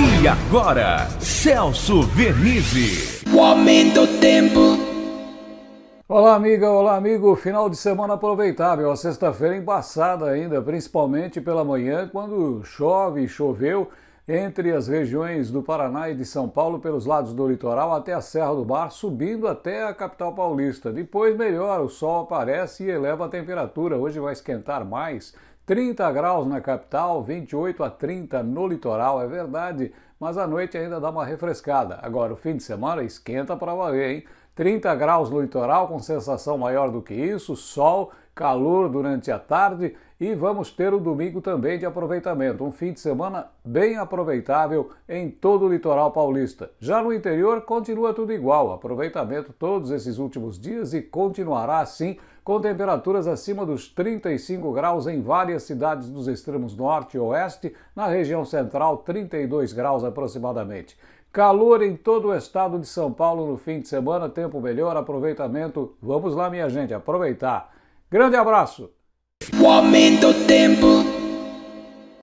E agora, Celso Vernizzi. O aumento tempo. Olá, amiga, olá, amigo. Final de semana aproveitável. A sexta-feira embaçada ainda, principalmente pela manhã, quando chove e choveu entre as regiões do Paraná e de São Paulo, pelos lados do litoral até a Serra do Mar, subindo até a capital paulista. Depois melhora, o sol aparece e eleva a temperatura. Hoje vai esquentar mais, 30 graus na capital, 28 a 30 no litoral, é verdade, mas à noite ainda dá uma refrescada. Agora, o fim de semana esquenta para valer, hein? 30 graus no litoral, com sensação maior do que isso, sol, calor durante a tarde e vamos ter o domingo também de aproveitamento. Um fim de semana bem aproveitável em todo o litoral paulista. Já no interior, continua tudo igual, aproveitamento todos esses últimos dias e continuará assim com temperaturas acima dos 35 graus em várias cidades dos extremos norte e oeste, na região central, 32 graus aproximadamente. Calor em todo o estado de São Paulo no fim de semana, tempo melhor, aproveitamento. Vamos lá, minha gente, aproveitar. Grande abraço! O aumento tempo.